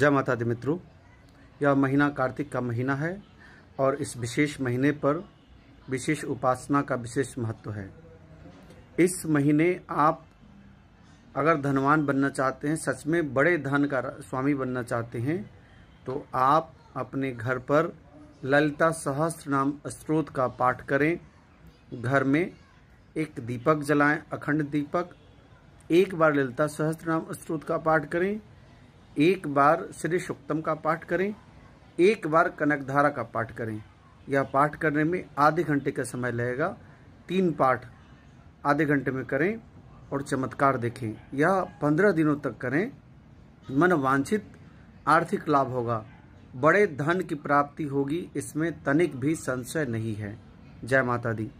जय माता दी मित्रों यह महीना कार्तिक का महीना है और इस विशेष महीने पर विशेष उपासना का विशेष महत्व है इस महीने आप अगर धनवान बनना चाहते हैं सच में बड़े धन का स्वामी बनना चाहते हैं तो आप अपने घर पर ललिता सहस्त्र नाम स्त्रोत का पाठ करें घर में एक दीपक जलाएं अखंड दीपक एक बार ललिता सहस्त्र नाम स्त्रोत का पाठ करें एक बार श्री सुक्तम का पाठ करें एक बार कनकधारा का पाठ करें यह पाठ करने में आधे घंटे का समय लगेगा तीन पाठ आधे घंटे में करें और चमत्कार देखें यह पंद्रह दिनों तक करें मन वांछित आर्थिक लाभ होगा बड़े धन की प्राप्ति होगी इसमें तनिक भी संशय नहीं है जय माता दी